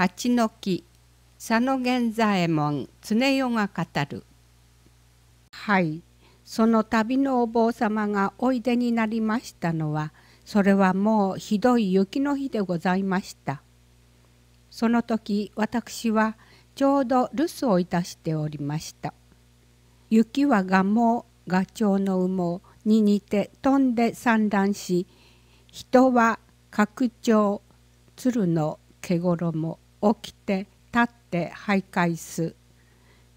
八の木佐野源左衛門常世が語るはいその旅のお坊様がおいでになりましたのはそれはもうひどい雪の日でございましたその時私はちょうど留守をいたしておりました雪は蛾毛ガチョウの羽毛に似て飛んで散乱し人は拡張鶴の毛衣起きて立って徘徊す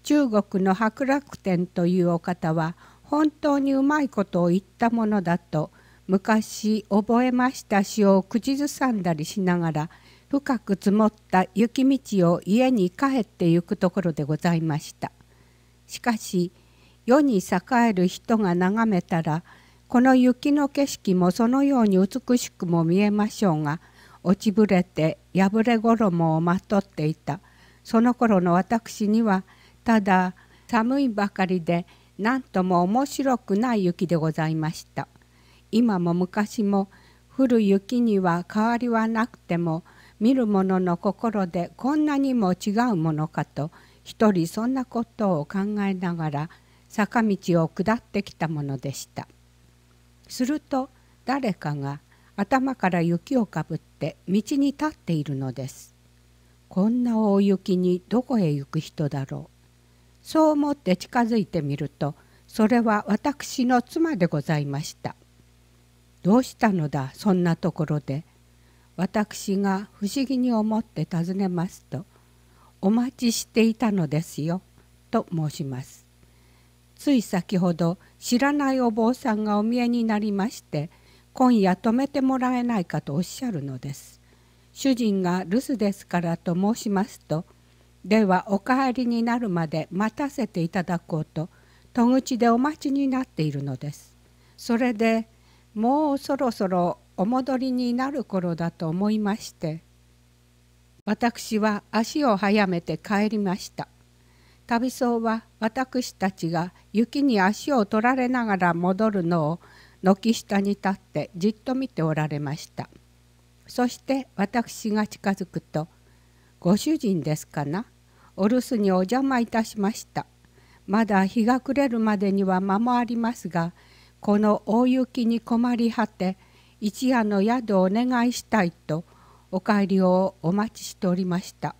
中国の博楽天というお方は本当にうまいことを言ったものだと昔覚えました詩を口ずさんだりしながら深く積もった雪道を家に帰ってゆくところでございました。しかし世に栄える人が眺めたらこの雪の景色もそのように美しくも見えましょうが落ちぶれて破れ衣をまとっていたその頃の私にはただ寒いばかりで何とも面白くない雪でございました今も昔も降る雪には変わりはなくても見る者の心でこんなにも違うものかと一人そんなことを考えながら坂道を下ってきたものでしたすると誰かが「頭から雪をかぶって道に立っているのです。こんな大雪にどこへ行く人だろう。そう思って近づいてみると、それは私の妻でございました。どうしたのだ、そんなところで。私が不思議に思って尋ねますと、お待ちしていたのですよ、と申します。つい先ほど知らないお坊さんがお見えになりまして、今夜止めてもらえないかとおっしゃるのです。主人が留守ですからと申しますと、ではお帰りになるまで待たせていただこうと、戸口でお待ちになっているのです。それでもうそろそろお戻りになる頃だと思いまして、私は足を速めて帰りました。旅僧は私たちが雪に足を取られながら戻るのを軒下に立ってじっと見ておられましたそして私が近づくと「ご主人ですかなお留守にお邪魔いたしましたまだ日が暮れるまでには間もありますがこの大雪に困り果て一夜の宿をお願いしたいとお帰りをお待ちしておりました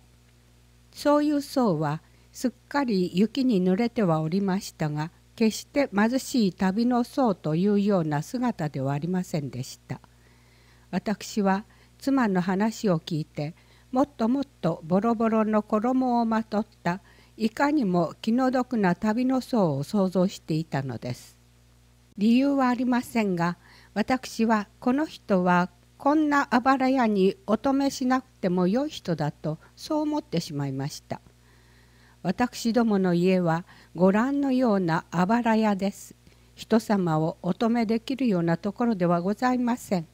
そういう層はすっかり雪に濡れてはおりましたが決して貧しい旅の僧というような姿ではありませんでした。私は妻の話を聞いてもっともっとボロボロの衣をまとったいかにも気の毒な旅の僧を想像していたのです。理由はありませんが私はこの人はこんなあばら屋にお止めしなくても良い人だとそう思ってしまいました。私どもの家はご覧のようなあばら屋です人様をお止めできるようなところではございません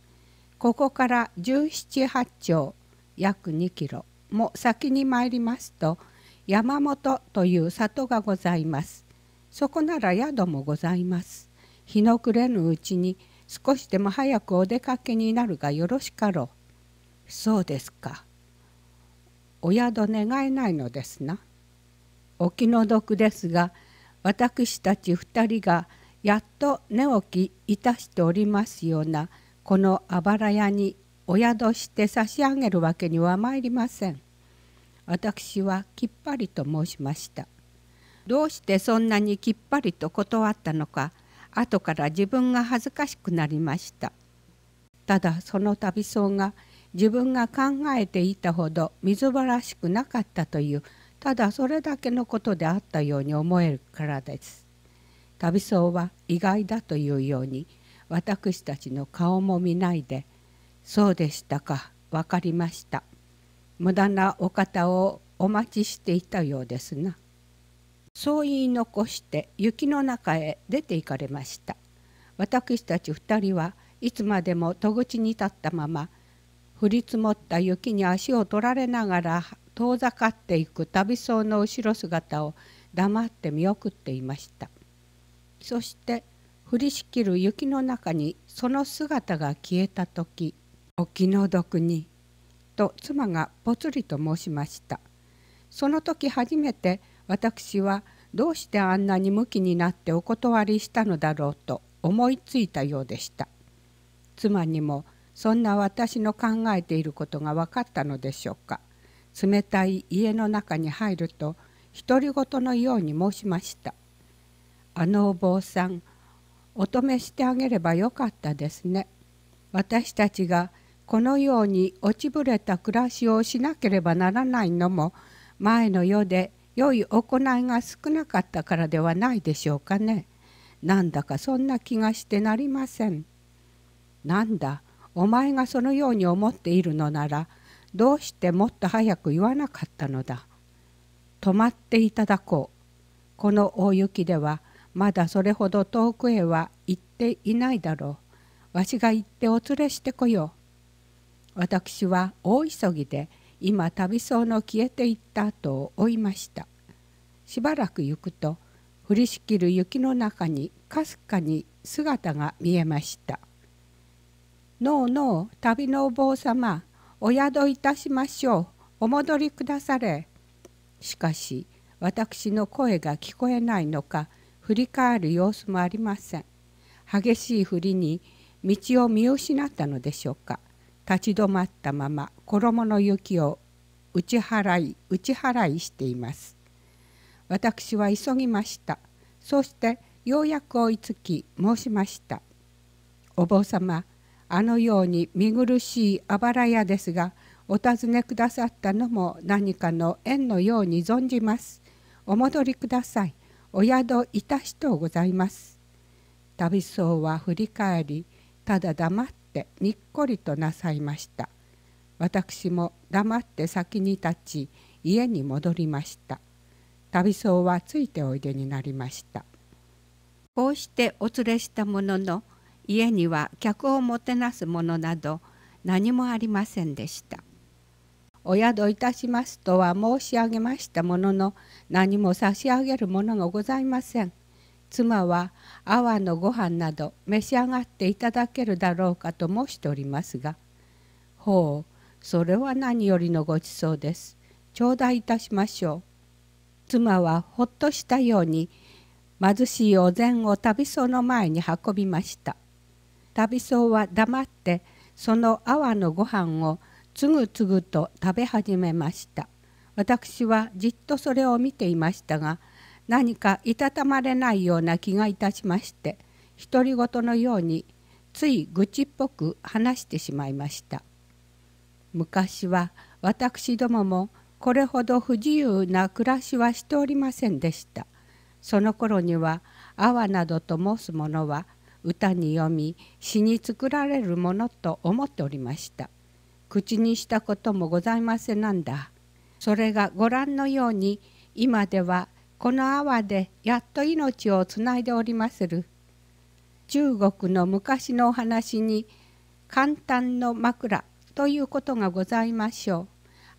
ここから17。8丁約2キロも先に参りますと山本という里がございますそこなら宿もございます日の暮れぬうちに少しでも早くお出かけになるがよろしかろうそうですかお宿願えないのですなお気の毒ですが私たち2人がやっと寝起きいたしておりますようなこのあばら屋にお宿して差し上げるわけにはまいりません。私はきっぱりと申しました。どうしてそんなにきっぱりと断ったのか後から自分が恥ずかしくなりました。ただその旅僧が自分が考えていたほど水ずらしくなかったというただそれだけのことであったように思えるからです。旅僧は意外だというように私たちの顔も見ないで「そうでしたか分かりました」無駄なお方をお待ちしていたようですな。そう言い残して雪の中へ出て行かれました。私たち2人はいつまでも戸口に立ったまま降り積もった雪に足を取られながら遠ざかっていく旅僧の後ろ姿を黙って見送っていましたそして降りしきる雪の中にその姿が消えた時「お気の毒に」と妻がぽつりと申しましたその時初めて私はどうしてあんなにムキになってお断りしたのだろうと思いついたようでした妻にもそんな私の考えていることが分かったのでしょうか冷たい家の中に入ると独り言のように申しました「あのお坊さんお止めしてあげればよかったですね私たちがこのように落ちぶれた暮らしをしなければならないのも前の世で良い行いが少なかったからではないでしょうかね。なんだかそんな気がしてなりません。なんだお前がそのように思っているのならどうしてもっと早く言わなかったのだ止まっていただこうこの大雪ではまだそれほど遠くへは行っていないだろうわしが行ってお連れしてこよう私は大急ぎで今旅僧の消えていった後を追いましたしばらく行くと降りしきる雪の中にかすかに姿が見えました「のうのう旅のお坊様お宿いたしましょう。お戻りくだされ。しかし、私の声が聞こえないのか、振り返る様子もありません。激しい振りに道を見失ったのでしょうか。立ち止まったまま衣の雪を打ち払い打ち払いしています。私は急ぎました。そしてようやく追いつき申しました。お坊様、あのように見苦しいあばら屋ですがお尋ねくださったのも何かの縁のように存じます。お戻りください。お宿いたしとございます。旅僧は振り返りただ黙ってにっこりとなさいました。私も黙って先に立ち家に戻りました。旅僧はついておいでになりました。こうしてお連れしたものの家には客をもてなすものなど何もありませんでしたお宿いたしますとは申し上げましたものの何も差し上げるものがございません妻は阿波のご飯など召し上がっていただけるだろうかと申しておりますがほうそれは何よりのごちそうです頂戴いたしましょう妻はほっとしたように貧しいお膳を旅その前に運びました旅僧は黙ってその泡のご飯をつぐつぐと食べ始めました私はじっとそれを見ていましたが何かいたたまれないような気がいたしまして独り言のようについ愚痴っぽく話してしまいました昔は私どももこれほど不自由な暮らしはしておりませんでしたその頃にはあわなどと申す者は歌に読み詩に作られるものと思っておりました口にしたこともございませんなんだそれがご覧のように今ではこの泡でやっと命をつないでおりまする中国の昔のお話に簡単の枕ということがございましょう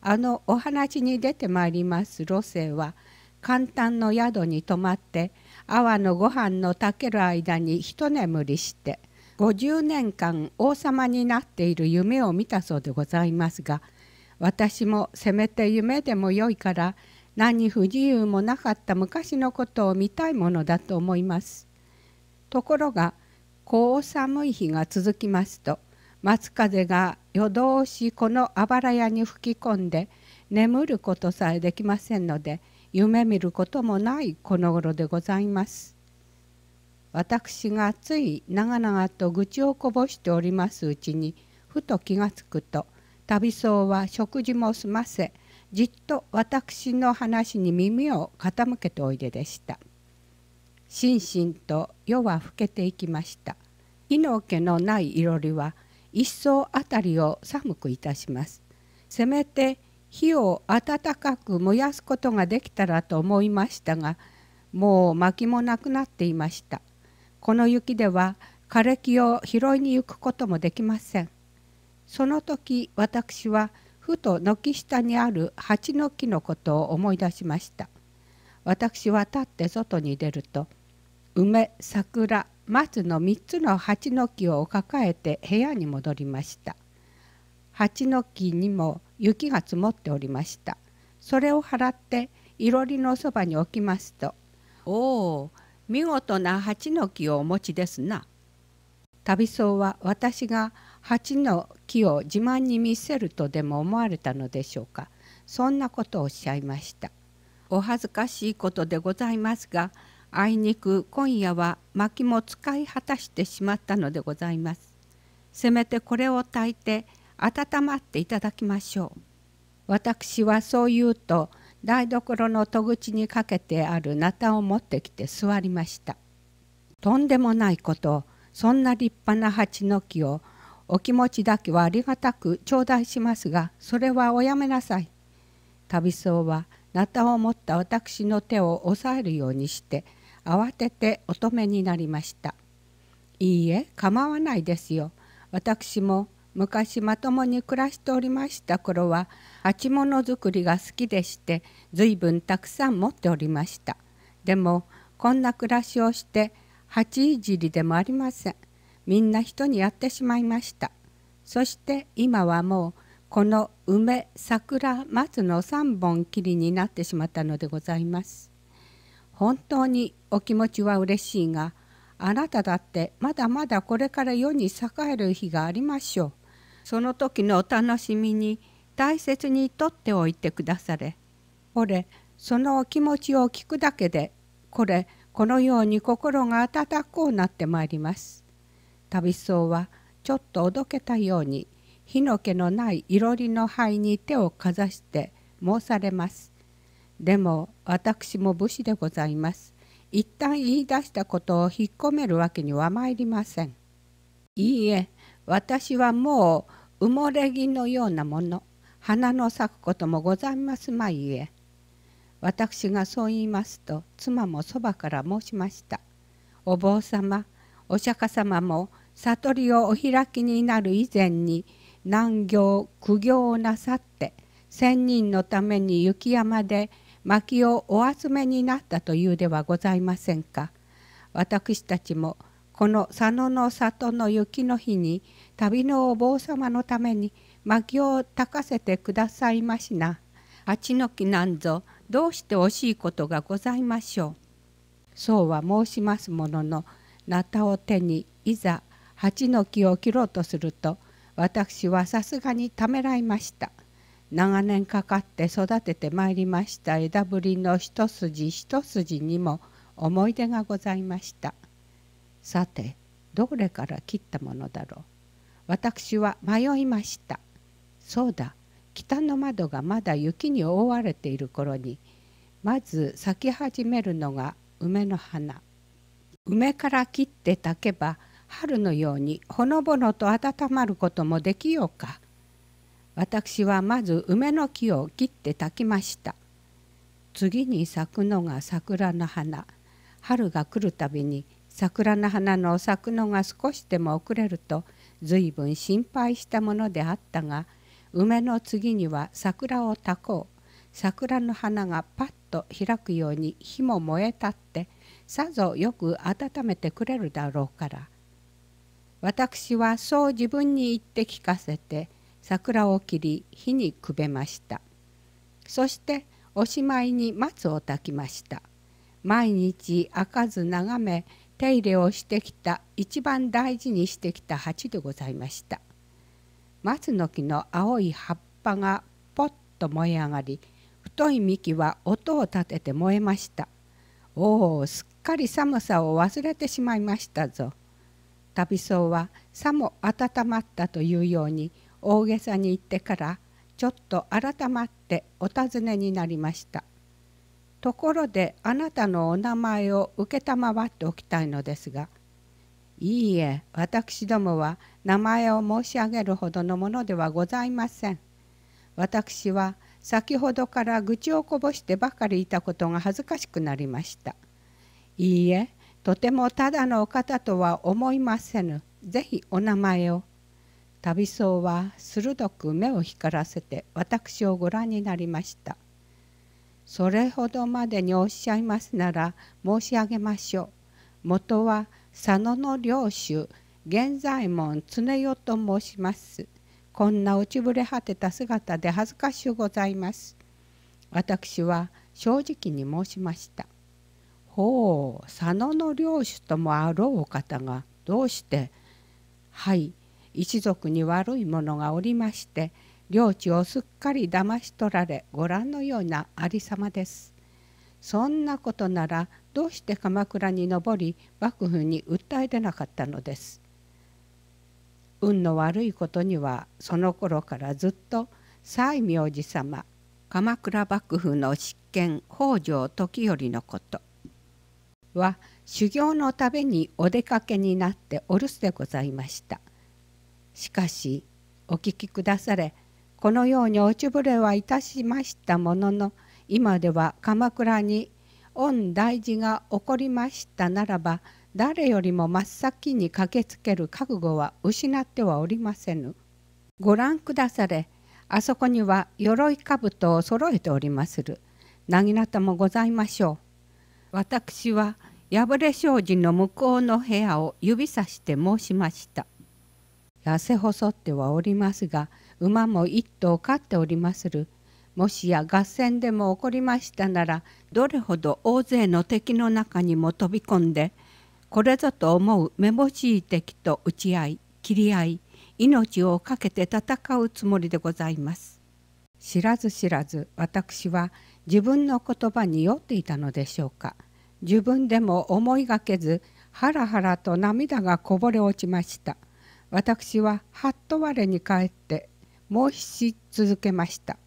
あのお話に出てまいります路線は簡単の宿に泊まって「阿波のご飯の炊ける間に一眠りして50年間王様になっている夢を見たそうでございますが私もせめて夢でもよいから何不自由もなかった昔のことを見たいものだと思います。ところがこう寒い日が続きますと松風が夜通しこのあばら屋に吹き込んで眠ることさえできませんので夢見ることもないこの頃でございます。私がつい長々と愚痴をこぼしておりますうちにふと気がつくと旅僧は食事も済ませじっと私の話に耳を傾けておいででした心身と夜は更けていきました火の気のないいろりは一層あたりを寒くいたしますせめて火を暖かく燃やすことができたらと思いましたがもう薪もなくなっていましたこの雪では枯れ木を拾いに行くこともできませんその時私はふと軒下にある蜂の木のことを思い出しました私は立って外に出ると梅桜松の3つの蜂の木を抱えて部屋に戻りました蜂の木にも雪が積もっておりましたそれを払っていろりのそばに置きますと「おお見事な蜂の木をお持ちですな」旅僧は私が蜂の木を自慢に見せるとでも思われたのでしょうかそんなことをおっしゃいましたお恥ずかしいことでございますがあいにく今夜は薪も使い果たしてしまったのでございますせめてこれを炊いて温まっていただきましょう。私はそう言うと台所の戸口にかけてあるなたを持ってきて座りました。とんでもないことそんな立派な鉢の木をお気持ちだけはありがたく頂戴しますがそれはおやめなさい。旅僧はなたを持った私の手を押さえるようにして慌てて乙女になりました。いいえ構わないですよ。私も昔まともに暮らしておりました頃は鉢物作りが好きでして随分たくさん持っておりましたでもこんな暮らしをして鉢いじりでもありませんみんな人にやってしまいましたそして今はもうこの梅桜松の3本きりになってしまったのでございます本当にお気持ちは嬉しいがあなただってまだまだこれから世に栄える日がありましょう。その時のお楽しみに大切にとっておいてくだされ俺そのお気持ちを聞くだけでこれこのように心が温かくなってまいります旅僧はちょっとおどけたように火の気のないいろりの灰に手をかざして申されますでも私も武士でございます一旦言い出したことを引っ込めるわけにはまいりませんいいえ私はもう埋もれ木のようなもの花の咲くこともございますまいえ私がそう言いますと妻もそばから申しましたお坊様お釈迦様も悟りをお開きになる以前に難行苦行をなさって千人のために雪山で薪をお集めになったというではございませんか私たちも「この佐野の里の雪の日に旅のお坊様のために薪をたかせてくださいましな。八の木なんぞどうしてほしいことがございましょう。そうは申しますもののなたを手にいざ八の木を切ろうとすると私はさすがにためらいました。長年かかって育ててまいりました枝ぶりの一筋一筋にも思い出がございました。さてどれから切ったものだろう私は迷いましたそうだ北の窓がまだ雪に覆われている頃にまず咲き始めるのが梅の花梅から切って炊けば春のようにほのぼのと温まることもできようか私はまず梅の木を切って炊きました次に咲くのが桜の花春が来るたびに桜の花の咲くのが少しでも遅れると随分心配したものであったが梅の次には桜をたこう桜の花がパッと開くように火も燃え立ってさぞよく温めてくれるだろうから私はそう自分に言って聞かせて桜を切り火にくべましたそしておしまいに松を炊きました毎日開かず眺め手入れをしてきた一番大事にしてきた鉢でございました松の木の青い葉っぱがポッと燃え上がり太い幹は音を立てて燃えましたおおすっかり寒さを忘れてしまいましたぞ旅僧はさも温まったというように大げさに言ってからちょっと改まってお尋ねになりましたところであなたのお名前を承っておきたいのですがいいえ私どもは名前を申し上げるほどのものではございません私は先ほどから愚痴をこぼしてばかりいたことが恥ずかしくなりましたいいえとてもただのお方とは思いませぬぜひお名前を旅僧は鋭く目を光らせて私をご覧になりました「それほどまでにおっしゃいますなら申し上げましょう。元は佐野の領主現在衛門常代と申します。こんな落ちぶれ果てた姿で恥ずかしゅうございます。私は正直に申しました。ほう佐野の領主ともあろうお方がどうしてはい一族に悪い者がおりまして領地をすっかり騙し取られご覧のようなありさまです。そんなことならどうして鎌倉に上り幕府に訴え出なかったのです。運の悪いことにはその頃からずっと西明寺様鎌倉幕府の執権北条時頼のことは修行のためにお出かけになってお留守でございました。しかしお聞きくだされこのように落ちぶれはいたしましたものの今では鎌倉に御大事が起こりましたならば誰よりも真っ先に駆けつける覚悟は失ってはおりませぬ。ご覧くだされあそこには鎧兜を揃えておりまする。なぎなたもございましょう。私は破れ障子の向こうの部屋を指さして申しました。痩せ細ってはおりますが馬も一頭飼っておりまする。もしや合戦でも起こりましたならどれほど大勢の敵の中にも飛び込んでこれぞと思うめぼしい敵と打ち合い切り合い命を懸けて戦うつもりでございます。知らず知らず私は自分の言葉に酔っていたのでしょうか。自分でも思いがけずハラハラと涙がこぼれ落ちました。私ははっと我に返って申し続けました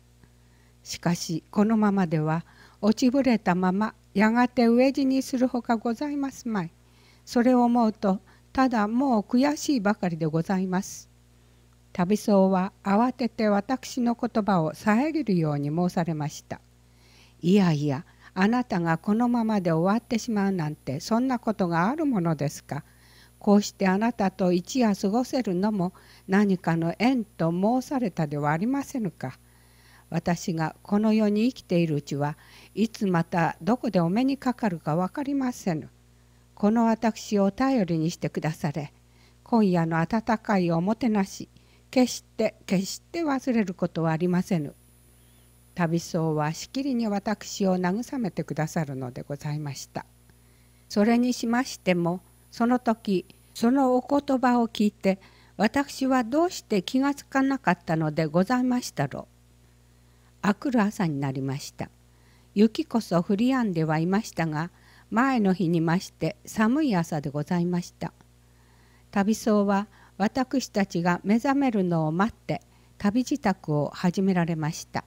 しかしこのままでは落ちぶれたままやがて飢え死にするほかございますまいそれを思うとただもう悔しいばかりでございます旅僧は慌てて私の言葉を遮るように申されましたいやいやあなたがこのままで終わってしまうなんてそんなことがあるものですかこうしてあなたと一夜過ごせるのも何かの縁と申されたではありませぬか。私がこの世に生きているうちはいつまたどこでお目にかかるか分かりませぬ。この私を頼りにしてくだされ今夜の温かいおもてなし決して決して忘れることはありませぬ。旅僧はしきりに私を慰めてくださるのでございました。それにしましてもその時そのお言葉を聞いて私はどうして気がつかなかったのでございましたろう。あくる朝になりました。雪こそ降りやんではいましたが前の日にまして寒い朝でございました。旅僧は私たちが目覚めるのを待って旅支度を始められました。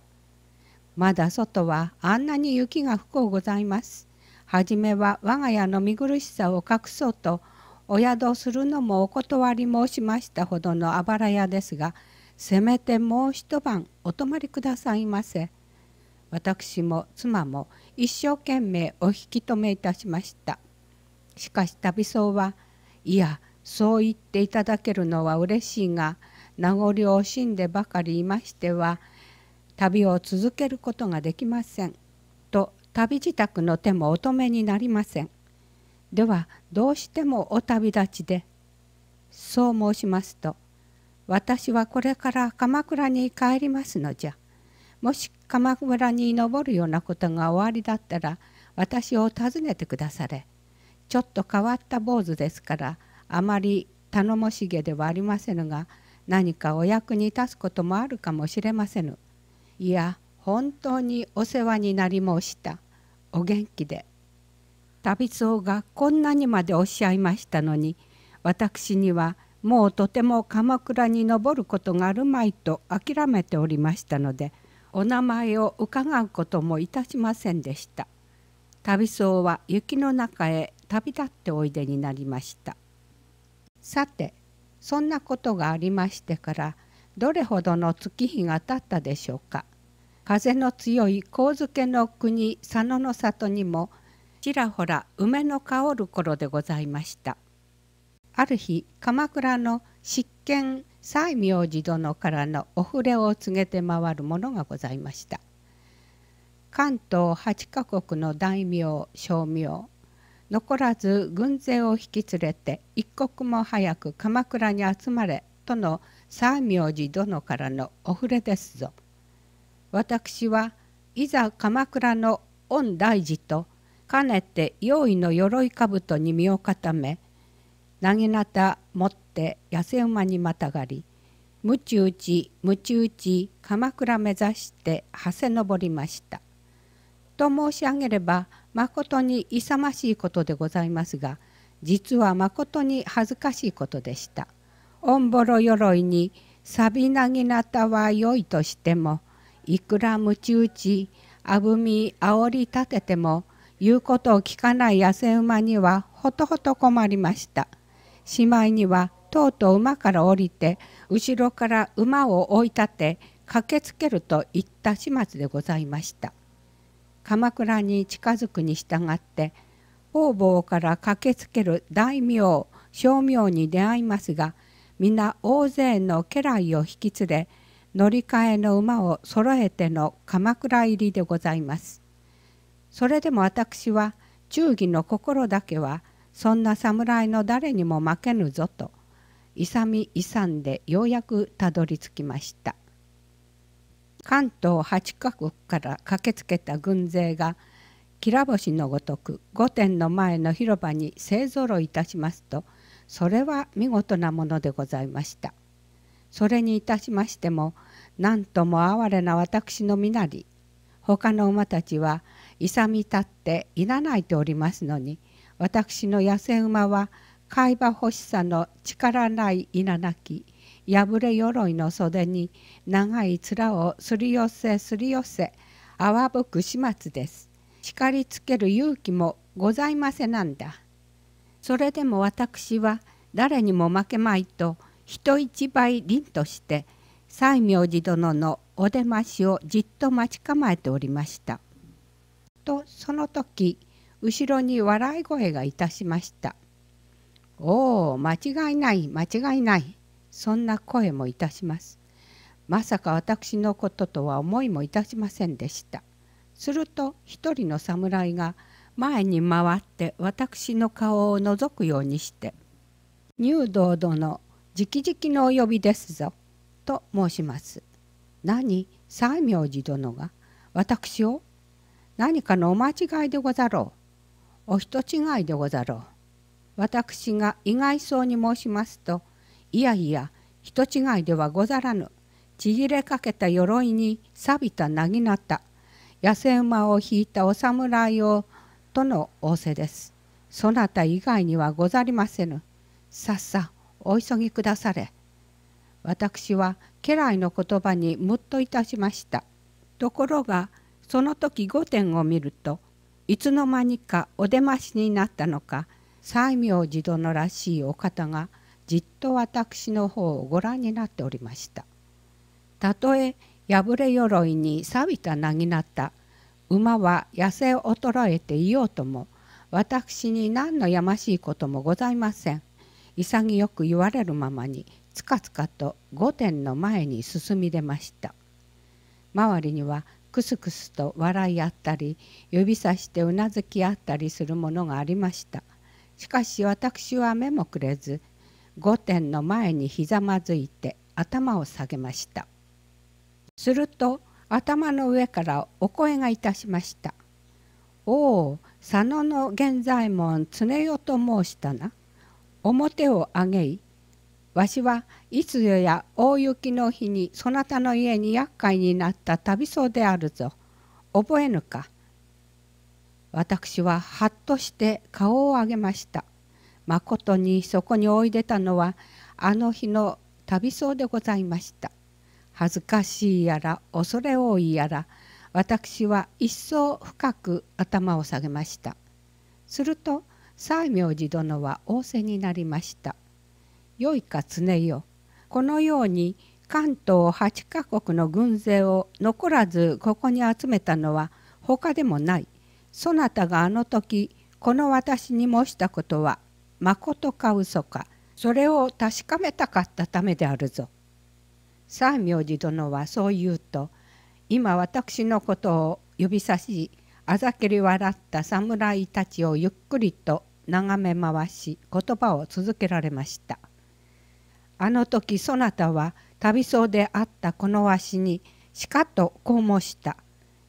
まだ外はあんなに雪が不幸ございます。初めは我が家の見苦しさを隠そうとお宿するのもお断り申しましたほどのあばら屋ですがせめてもう一晩お泊まりくださいませ私も妻も一生懸命お引き止めいたしましたしかし旅僧はいやそう言っていただけるのは嬉しいが名残を惜しんでばかりいましては旅を続けることができません旅支度の手も乙女になりません。ではどうしてもお旅立ちで。そう申しますと私はこれから鎌倉に帰りますのじゃ。もし鎌倉に登るようなことがおありだったら私を訪ねてくだされ。ちょっと変わった坊主ですからあまり頼もしげではありませぬが何かお役に立つこともあるかもしれませぬ。いや本当にお世話になり申した。お元気で旅僧がこんなにまでおっしゃいましたのに私にはもうとても鎌倉に登ることがあるまいと諦めておりましたのでお名前を伺うこともいたしませんでした旅僧は雪の中へ旅立っておいでになりましたさてそんなことがありましてからどれほどの月日が経ったでしょうか。風の強い神漬の国佐野の里にもちらほら梅の香る頃でございましたある日鎌倉の執権西明寺殿からのお触れを告げて回るものがございました関東8カ国の大名小名残らず軍勢を引き連れて一刻も早く鎌倉に集まれとの西明寺殿からのお触れですぞ。私はいざ鎌倉の御大事とかねて用意の鎧兜に身を固め薙刀持って痩せ馬にまたがりむち打ちむち打ち鎌倉目指してはせ登りました。と申し上げればまことに勇ましいことでございますが実はまことに恥ずかしいことでした。おんぼろ鎧に「サビナギナタは良いとしてもいくらむち打ちあぶみあおり立てても言うことを聞かない野生馬にはほとほと困りましたしまいにはとうとう馬から降りて後ろから馬を追い立て駆けつけるといった始末でございました鎌倉に近づくに従って方々から駆けつける大名小名に出会いますが皆大勢の家来を引き連れ乗り換えの馬を揃えての鎌倉入りでございます。それでも私は忠義の心だけはそんな侍の誰にも負けぬぞと勇み勇んでようやくたどり着きました。関東8か国から駆けつけた軍勢がきら星のごとく御殿の前の広場に勢ぞろいいたしますとそれは見事なものでございました。それにいたしましても何とも哀れな私の身なり他の馬たちは勇み立っていらないておりますのに私の野生馬は海馬欲しさの力ない稲なき破れ鎧の袖に長い面をすり寄せすり寄せ泡吹く始末です。叱りつける勇気もございませなんだ。それでも私は誰にも負けまいと人一倍凛として西明寺殿のお出ましをじっと待ち構えておりました。とその時後ろに笑い声がいたしました。おお間違いない間違いないそんな声もいたします。まさか私のこととは思いもいたしませんでした。すると一人の侍が前に回って私の顔を覗くようにして「入道殿直々のお呼びですぞ」と申します。何西明寺殿が私を何かのお間違いでござろう。お人違いでござろう。私が意外そうに申しますといやいや人違いではござらぬ縮れかけた鎧に錆びたなぎなた痩せ馬を引いたお侍をとの仰せです。そなた以外にはござりませぬ。さっさお急ぎくだされ。私は家来の言葉にムっといたしましたところがその時御殿を見るといつの間にかお出ましになったのか西明寺殿らしいお方がじっと私の方をご覧になっておりました。たとえ破れ鎧に錆びたなぎなった馬は痩せ衰えていようとも私に何のやましいこともございません潔く言われるままにつかつかと御殿の前に進み出ました周りにはクスクスと笑い合ったり指さしてうなずき合ったりするものがありましたしかし私は目もくれず御殿の前にひざまずいて頭を下げましたすると頭の上からお声がいたしました「おお佐野の源左衛門常代と申したな表を上げいわしはいつよや大雪の日にそなたの家に厄介になった旅僧であるぞ覚えぬか」私ははっとして顔を上げましたまことにそこにおいでたのはあの日の旅僧でございました恥ずかしいやら恐れ多いやら私は一層深く頭を下げましたすると西明寺殿は仰せになりました「良いか常よこのように関東8カ国の軍勢を残らずここに集めたのは他でもないそなたがあの時この私に申したことはまことか嘘かそれを確かめたかったためであるぞ。三明寺殿はそう言うと今私のことを指さしあざけり笑った侍たちをゆっくりと眺め回し言葉を続けられました。あの時そなたは旅僧であったこのわしにしかとこう申した。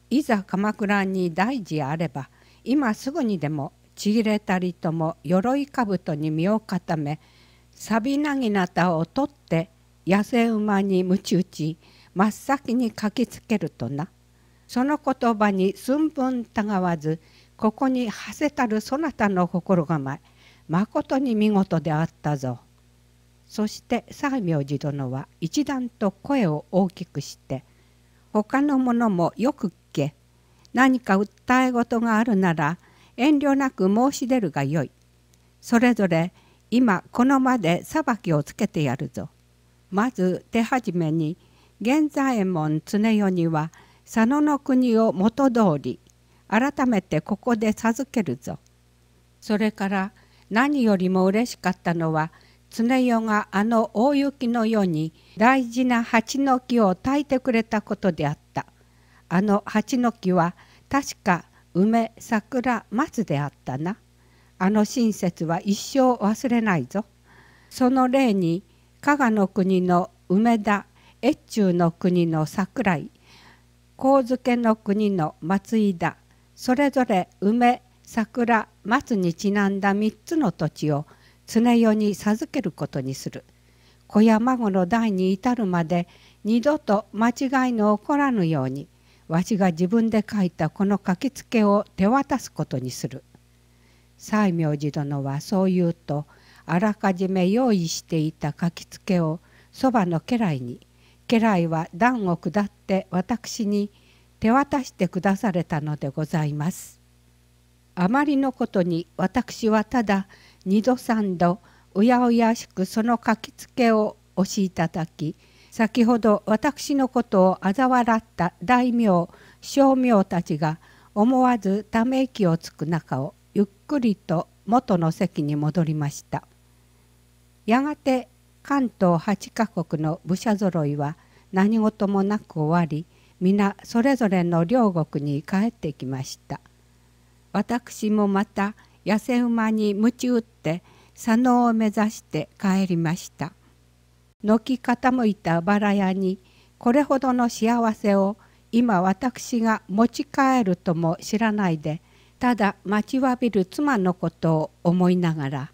いざ鎌倉に大事あれば今すぐにでもちぎれたりとも鎧兜に身を固めサびなぎなたを取って野生馬にむち打ち真っ先に駆けつけるとなその言葉に寸分たがわずここに馳せたるそなたの心構えまことに見事であったぞ。そして三明寺殿は一段と声を大きくして「他の者もよく聞け何か訴え事があるなら遠慮なく申し出るがよいそれぞれ今この間で裁きをつけてやるぞ」まず手始めに源左衛門常世には佐野の国を元通り改めてここで授けるぞそれから何よりも嬉しかったのは「常世があの大雪のように大事な蜂の木を焚いてくれたことであったあの蜂の木は確か梅桜松であったなあの親切は一生忘れないぞその例に加賀の国の梅田越中の国の桜井神漬の国の松井田それぞれ梅桜松にちなんだ3つの土地を常世に授けることにする子や孫の代に至るまで二度と間違いの起こらぬようにわしが自分で書いたこの書きつけを手渡すことにする。西明寺殿はそう言うとあらかじめ用意していた書きつけをそばの家来に家来は段を下って私に手渡してくだされたのでございます。あまりのことに私はただ2度3度うやうやしくその書きつけを押しいただき先ほど私のことを嘲笑った大名小名たちが思わずため息をつく中をゆっくりと元の席に戻りましたやがて関東8カ国の武者ぞろいは何事もなく終わり皆それぞれの両国に帰ってきました私もまた痩せ馬に鞭打って佐野を目指して帰りました軒傾いたあば屋にこれほどの幸せを今私が持ち帰るとも知らないでただ待ちわびる妻のことを思いながら